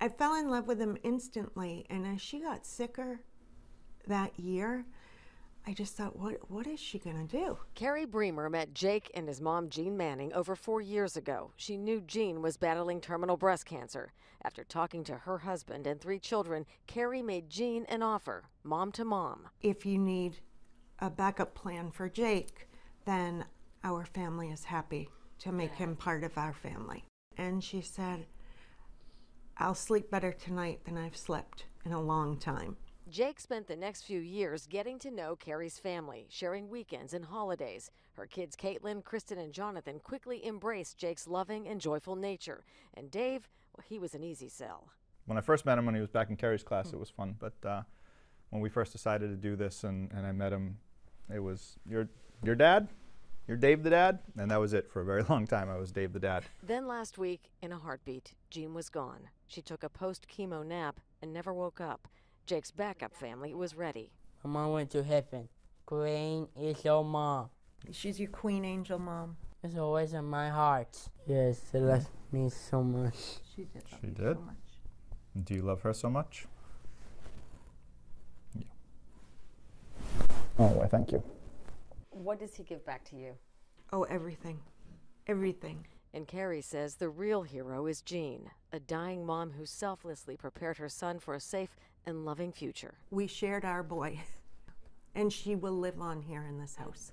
I fell in love with him instantly. And as she got sicker that year, I just thought, what what is she going to do? Carrie Bremer met Jake and his mom, Jean Manning, over four years ago. She knew Jean was battling terminal breast cancer. After talking to her husband and three children, Carrie made Jean an offer, mom to mom. If you need a backup plan for Jake, then our family is happy to make him part of our family. And she said, I'll sleep better tonight than I've slept in a long time. Jake spent the next few years getting to know Carrie's family, sharing weekends and holidays. Her kids, Caitlin, Kristen, and Jonathan, quickly embraced Jake's loving and joyful nature. And Dave, well, he was an easy sell. When I first met him when he was back in Carrie's class, hmm. it was fun. But uh, when we first decided to do this and, and I met him, it was, your, your dad? you're Dave the dad. And that was it for a very long time. I was Dave the dad. Then last week, in a heartbeat, Jean was gone. She took a post chemo nap and never woke up. Jake's backup family was ready. My mom went to heaven. Queen is your mom. She's your queen angel mom. It's always in my heart. Yes, she loves me so much. She did. she did. So much. Do you love her so much? Yeah. Oh, well, thank you. What does he give back to you? Oh, everything. Everything. And Carrie says the real hero is Jean, a dying mom who selflessly prepared her son for a safe and loving future. We shared our boy, and she will live on here in this house.